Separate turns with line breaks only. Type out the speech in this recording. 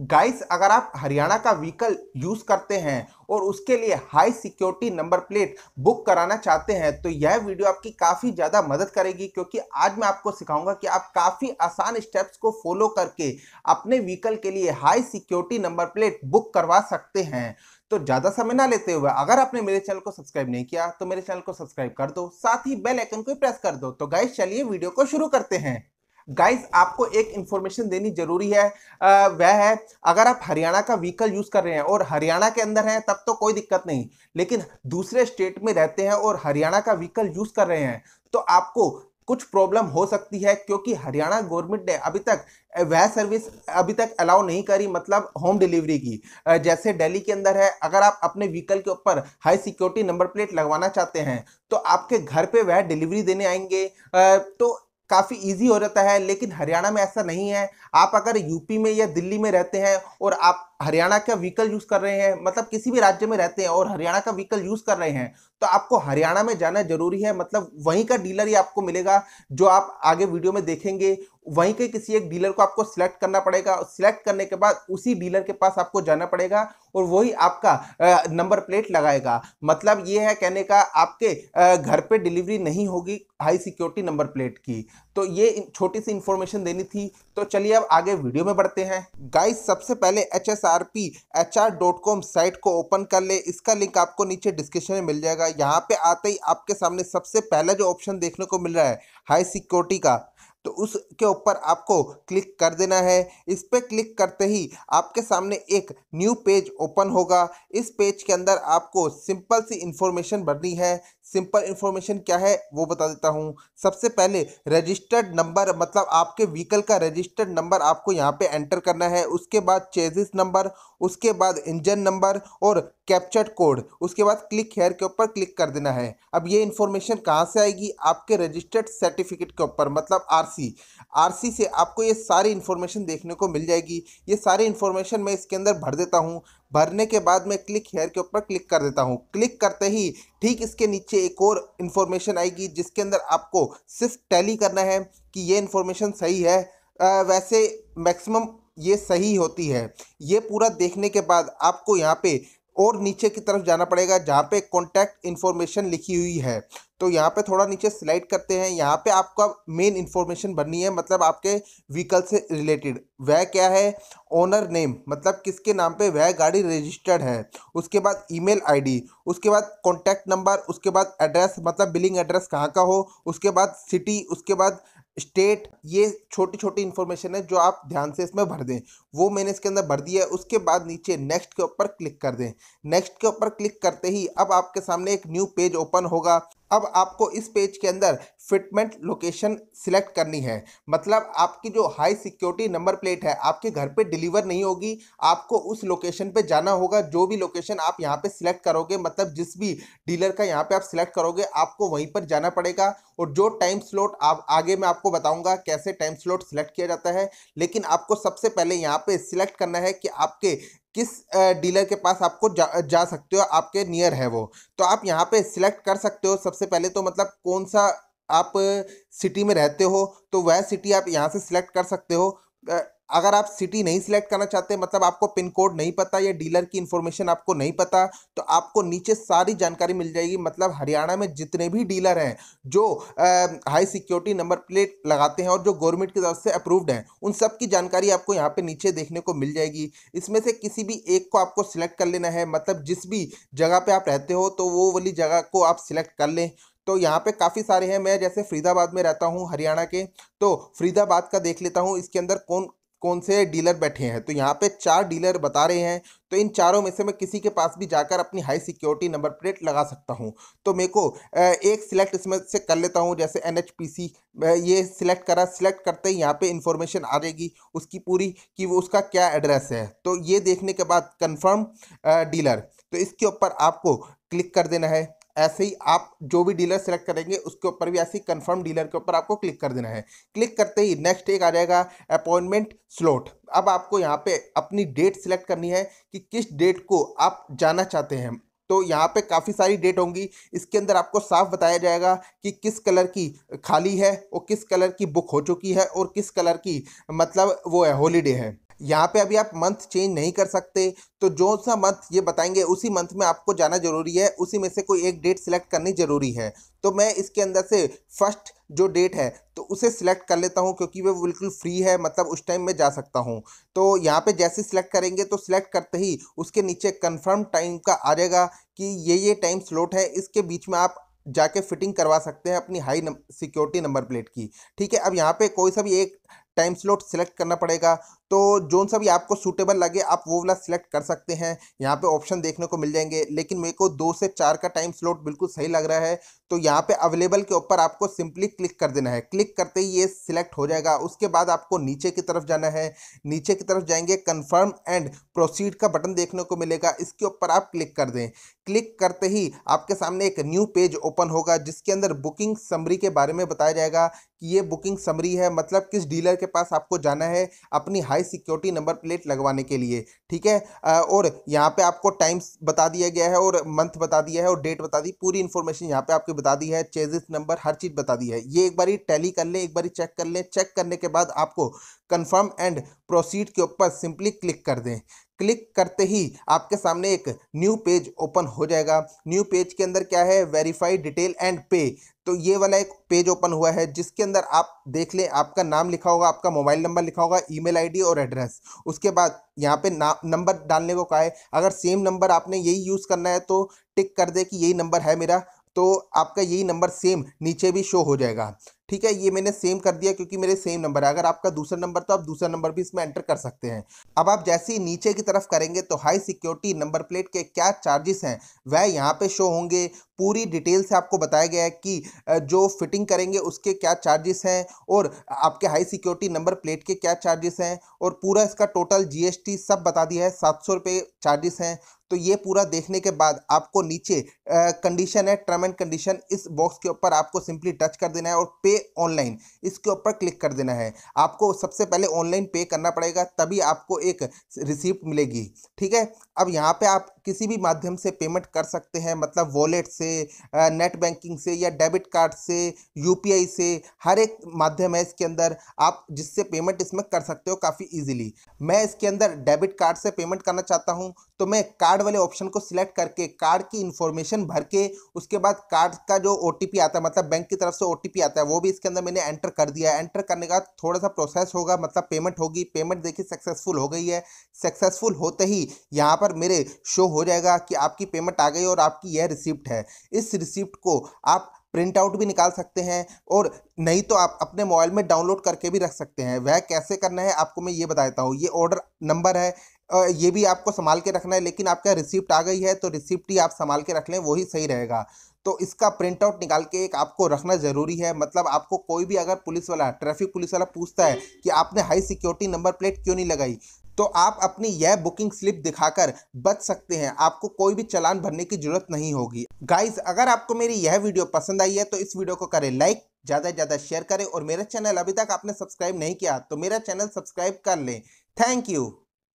guys अगर आप हरियाणा का व्हीकल यूज़ करते हैं और उसके लिए high security number plate book कराना चाहते हैं तो यह वीडियो आपकी काफ़ी ज़्यादा मदद करेगी क्योंकि आज मैं आपको सिखाऊंगा कि आप काफ़ी आसान स्टेप्स को फॉलो करके अपने व्हीकल के लिए high security number plate book करवा सकते हैं तो ज़्यादा समय ना लेते हुए अगर आपने मेरे चैनल को सब्सक्राइब नहीं किया तो मेरे चैनल को सब्सक्राइब कर दो साथ ही बेल आइकन को प्रेस कर दो तो गाइस चलिए वीडियो को शुरू करते हैं गाइज आपको एक इन्फॉर्मेशन देनी जरूरी है वह है अगर आप हरियाणा का व्हीकल यूज़ कर रहे हैं और हरियाणा के अंदर हैं तब तो कोई दिक्कत नहीं लेकिन दूसरे स्टेट में रहते हैं और हरियाणा का व्हीकल यूज़ कर रहे हैं तो आपको कुछ प्रॉब्लम हो सकती है क्योंकि हरियाणा गवर्नमेंट ने अभी तक वह सर्विस अभी तक अलाउ नहीं करी मतलब होम डिलीवरी की जैसे दिल्ली के अंदर है अगर आप अपने व्हीकल के ऊपर हाई सिक्योरिटी नंबर प्लेट लगवाना चाहते हैं तो आपके घर पे वह डिलीवरी देने आएंगे तो काफ़ी इजी हो जाता है लेकिन हरियाणा में ऐसा नहीं है आप अगर यूपी में या दिल्ली में रहते हैं और आप हरियाणा का व्हीकल यूज़ कर रहे हैं मतलब किसी भी राज्य में रहते हैं और हरियाणा का व्हीकल यूज़ कर रहे हैं तो आपको हरियाणा में जाना जरूरी है मतलब वहीं का डीलर ही आपको मिलेगा जो आप आगे वीडियो में देखेंगे वहीं के किसी एक डीलर को आपको सिलेक्ट करना पड़ेगा और सिलेक्ट करने के बाद उसी डीलर के पास आपको जाना पड़ेगा और वही आपका नंबर प्लेट लगाएगा मतलब ये है कहने का आपके घर पे डिलीवरी नहीं होगी हाई सिक्योरिटी नंबर प्लेट की तो ये छोटी सी इंफॉर्मेशन देनी थी तो चलिए अब आगे वीडियो में बढ़ते हैं गाइस सबसे पहले H S R P H R dot com site को ओपन कर ले इसका लिंक आपको नीचे डिस्क्रिप्शन में मिल जाएगा यहाँ पे आते ही आपके सामने सबसे पहला जो ऑप्शन देखने को मिल रहा है हाई सिक्योरिटी का तो उसके ऊपर आपको क्लिक कर देना है इस पर क्लिक करते ही आपके सामने एक न्यू पेज ओपन होगा इस पेज के अंदर आपको सिंपल सी इंफॉर्मेशन भरनी है सिंपल इन्फॉर्मेशन क्या है वो बता देता हूँ सबसे पहले रजिस्टर्ड नंबर मतलब आपके व्हीकल का रजिस्टर्ड नंबर आपको यहाँ पे एंटर करना है उसके बाद चेजिस नंबर उसके बाद इंजन नंबर और कैप्चर्ड कोड उसके बाद क्लिक हेयर के ऊपर क्लिक कर देना है अब ये इन्फॉर्मेशन कहाँ से आएगी आपके रजिस्टर्ड सर्टिफिकेट के ऊपर मतलब आरसी आरसी से आपको ये सारी इन्फॉर्मेशन देखने को मिल जाएगी ये सारी इन्फॉर्मेशन मैं इसके अंदर भर देता हूँ भरने के बाद मैं क्लिक हेयर के ऊपर क्लिक कर देता हूँ क्लिक करते ही ठीक इसके नीचे एक और इन्फॉर्मेशन आएगी जिसके अंदर आपको सिर्फ टैली करना है कि ये इन्फॉर्मेशन सही है आ, वैसे मैक्सिमम ये सही होती है ये पूरा देखने के बाद आपको यहाँ पे और नीचे की तरफ जाना पड़ेगा जहाँ पे कॉन्टैक्ट इन्फॉर्मेशन लिखी हुई है तो यहाँ पे थोड़ा नीचे स्लाइड करते हैं यहाँ पे आपका मेन इन्फॉर्मेशन बननी है मतलब आपके व्हीकल से रिलेटेड वह क्या है ओनर नेम मतलब किसके नाम पे वह गाड़ी रजिस्टर्ड है उसके बाद ईमेल आईडी उसके बाद कॉन्टैक्ट नंबर उसके बाद एड्रेस मतलब बिलिंग एड्रेस कहाँ का हो उसके बाद सिटी उसके बाद स्टेट ये छोटी छोटी इन्फॉर्मेशन है जो आप ध्यान से इसमें भर दें वो मैंने इसके अंदर भर दिया है उसके बाद नीचे नेक्स्ट के ऊपर क्लिक कर दें नेक्स्ट के ऊपर क्लिक करते ही अब आपके सामने एक न्यू पेज ओपन होगा अब आपको इस पेज के अंदर फिटमेंट लोकेशन सिलेक्ट करनी है मतलब आपकी जो हाई सिक्योरिटी नंबर प्लेट है आपके घर पे डिलीवर नहीं होगी आपको उस लोकेशन पे जाना होगा जो भी लोकेशन आप यहाँ पे सिलेक्ट करोगे मतलब जिस भी डीलर का यहाँ पे आप सिलेक्ट करोगे आपको वहीं पर जाना पड़ेगा और जो टाइम स्लॉट आप आगे मैं आपको बताऊँगा कैसे टाइम स्लॉट सिलेक्ट किया जाता है लेकिन आपको सबसे पहले यहाँ पर सिलेक्ट करना है कि आपके किस डीलर के पास आपको जा, जा सकते हो आपके नियर है वो तो आप यहाँ पे सिलेक्ट कर सकते हो सबसे पहले तो मतलब कौन सा आप सिटी में रहते हो तो वह सिटी आप यहाँ से सिलेक्ट कर सकते हो अगर आप सिटी नहीं सिलेक्ट करना चाहते मतलब आपको पिन कोड नहीं पता या डीलर की इन्फॉर्मेशन आपको नहीं पता तो आपको नीचे सारी जानकारी मिल जाएगी मतलब हरियाणा में जितने भी डीलर हैं जो आ, हाई सिक्योरिटी नंबर प्लेट लगाते हैं और जो गवर्नमेंट की तरफ से अप्रूव्ड हैं उन सब की जानकारी आपको यहाँ पे नीचे देखने को मिल जाएगी इसमें से किसी भी एक को आपको सिलेक्ट कर लेना है मतलब जिस भी जगह पर आप रहते हो तो वो वाली जगह को आप सिलेक्ट कर लें तो यहाँ पे काफ़ी सारे हैं मैं जैसे फरीदाबाद में रहता हूँ हरियाणा के तो फरीदाबाद का देख लेता हूँ इसके अंदर कौन कौन से डीलर बैठे हैं तो यहाँ पे चार डीलर बता रहे हैं तो इन चारों में से मैं किसी के पास भी जाकर अपनी हाई सिक्योरिटी नंबर प्लेट लगा सकता हूँ तो मेरे को एक सिलेक्ट इसमें से कर लेता हूँ जैसे एन ये सिलेक्ट करा सिलेक्ट करते ही यहाँ पे इंफॉर्मेशन आ जाएगी उसकी पूरी कि वो उसका क्या एड्रेस है तो ये देखने के बाद कन्फर्म डीलर तो इसके ऊपर आपको क्लिक कर देना है ऐसे ही आप जो भी डीलर सेलेक्ट करेंगे उसके ऊपर भी ऐसे ही कन्फर्म डीलर के ऊपर आपको क्लिक कर देना है क्लिक करते ही नेक्स्ट एक आ जाएगा अपॉइंटमेंट स्लॉट अब आपको यहाँ पे अपनी डेट सेलेक्ट करनी है कि किस डेट को आप जाना चाहते हैं तो यहाँ पे काफ़ी सारी डेट होंगी इसके अंदर आपको साफ बताया जाएगा कि किस कलर की खाली है और किस कलर की बुक हो चुकी है और किस कलर की मतलब वो है हॉलीडे है यहाँ पे अभी आप मंथ चेंज नहीं कर सकते तो जो सा मंथ ये बताएंगे उसी मंथ में आपको जाना ज़रूरी है उसी में से कोई एक डेट सिलेक्ट करनी ज़रूरी है तो मैं इसके अंदर से फर्स्ट जो डेट है तो उसे सिलेक्ट कर लेता हूँ क्योंकि वह बिल्कुल फ्री है मतलब उस टाइम में जा सकता हूँ तो यहाँ पे जैसे सिलेक्ट करेंगे तो सिलेक्ट करते ही उसके नीचे कंफर्म टाइम का आ जाएगा कि ये ये टाइम स्लॉट है इसके बीच में आप जाके फिटिंग करवा सकते हैं अपनी हाई सिक्योरिटी नंबर प्लेट की ठीक है अब यहाँ पे कोई सा भी एक टाइम स्लॉट सिलेक्ट करना पड़ेगा तो जोन सा भी आपको सूटेबल लगे आप वो वाला सिलेक्ट कर सकते हैं यहाँ पे ऑप्शन देखने को मिल जाएंगे लेकिन मेरे को दो से चार का टाइम स्लॉट बिल्कुल सही लग रहा है तो यहाँ पे अवेलेबल के ऊपर आपको सिंपली क्लिक कर देना है क्लिक करते ही ये सिलेक्ट हो जाएगा उसके बाद आपको नीचे की तरफ जाना है नीचे की तरफ जाएंगे कन्फर्म एंड प्रोसीड का बटन देखने को मिलेगा इसके ऊपर आप क्लिक कर दें क्लिक करते ही आपके सामने एक न्यू पेज ओपन होगा जिसके अंदर बुकिंग समरी के बारे में बताया जाएगा कि ये बुकिंग समरी है मतलब किस डीलर के पास आपको जाना है अपनी high high security number plate लगवाने के लिए ठीक है और यहाँ पे आपको टाइम्स बता दिया गया है और मंथ बता दिया है और डेट बता दी पूरी इन्फॉर्मेशन यहाँ पे आपकी बता दी है चेजिस नंबर हर चीज़ बता दी है ये एक बार टैली कर लें एक बार चेक कर लें चेक करने के बाद आपको कन्फर्म एंड प्रोसीड के ऊपर सिंपली क्लिक कर दें क्लिक करते ही आपके सामने एक न्यू पेज ओपन हो जाएगा न्यू पेज के अंदर क्या है वेरीफाई डिटेल एंड पे तो ये वाला एक पेज ओपन हुआ है जिसके अंदर आप देख लें आपका नाम लिखा होगा आपका मोबाइल नंबर लिखा होगा ईमेल आईडी और एड्रेस उसके बाद यहाँ पे नंबर डालने को कहा है अगर सेम नंबर आपने यही यूज़ करना है तो टिक कर दे कि यही नंबर है मेरा तो आपका यही नंबर सेम नीचे भी शो हो जाएगा ठीक है ये मैंने सेम कर दिया क्योंकि मेरे सेम नंबर है अगर आपका दूसरा नंबर तो आप दूसरा नंबर भी इसमें एंटर कर सकते हैं अब आप जैसे ही नीचे की तरफ करेंगे तो हाई सिक्योरिटी नंबर प्लेट के क्या चार्जेस हैं वह यहाँ पे शो होंगे पूरी डिटेल से आपको बताया गया है कि जो फिटिंग करेंगे उसके क्या चार्जेस हैं और आपके हाई सिक्योरिटी नंबर प्लेट के क्या चार्जेस हैं और पूरा इसका टोटल जी सब बता दिया है सात सौ चार्जेस हैं तो ये पूरा देखने के बाद आपको नीचे कंडीशन है टर्म एंड कंडीशन इस बॉक्स के ऊपर आपको सिंपली टच कर देना है और पे ऑनलाइन इसके ऊपर क्लिक कर देना है आपको सबसे पहले ऑनलाइन पे करना पड़ेगा तभी आपको एक रिसिप्ट मिलेगी ठीक है अब यहाँ पे आप किसी भी माध्यम से पेमेंट कर सकते हैं मतलब वॉलेट से नेट बैंकिंग से या डेबिट कार्ड से यूपीआई से हर एक माध्यम है इसके अंदर आप जिससे पेमेंट इसमें कर सकते हो काफ़ी ईजिली मैं इसके अंदर डेबिट कार्ड से पेमेंट करना चाहता हूँ तो मैं कार्ड वाले ऑप्शन को सिलेक्ट करके कार्ड की इन्फॉर्मेशन भर के उसके बाद कार्ड का जो ओ आता है मतलब बैंक की तरफ से ओ आता है वो भी इसके अंदर मैंने एंटर कर दिया है एंटर करने का थोड़ा सा प्रोसेस होगा मतलब पेमेंट होगी पेमेंट देखिए सक्सेसफुल हो गई है सक्सेसफुल होते ही यहाँ पर मेरे शो हो हो जाएगा कि आपकी पेमेंट आ गई और आपकी यह रिसिप्ट है इस रिसिप्ट को आप प्रिंट आउट भी निकाल सकते हैं और नहीं तो आप अपने मोबाइल में डाउनलोड करके भी रख सकते हैं वह कैसे करना है आपको मैं ये बताता हूँ ये ऑर्डर नंबर है ये भी आपको संभाल के रखना है लेकिन आपका रिसिप्ट आ गई है तो रिसिप्ट ही आप संभाल के रख लें वही सही रहेगा तो इसका प्रिंट आउट निकाल के एक आपको रखना ज़रूरी है मतलब आपको कोई भी अगर पुलिस वाला ट्रैफिक पुलिस वाला पूछता है कि आपने हाई सिक्योरिटी नंबर प्लेट क्यों नहीं लगाई तो आप अपनी यह बुकिंग स्लिप दिखाकर बच सकते हैं आपको कोई भी चलान भरने की जरूरत नहीं होगी गाइज अगर आपको मेरी यह वीडियो पसंद आई है तो इस वीडियो को करें लाइक ज़्यादा से ज़्यादा शेयर करें और मेरा चैनल अभी तक आपने सब्सक्राइब नहीं किया तो मेरा चैनल सब्सक्राइब कर लें थैंक यू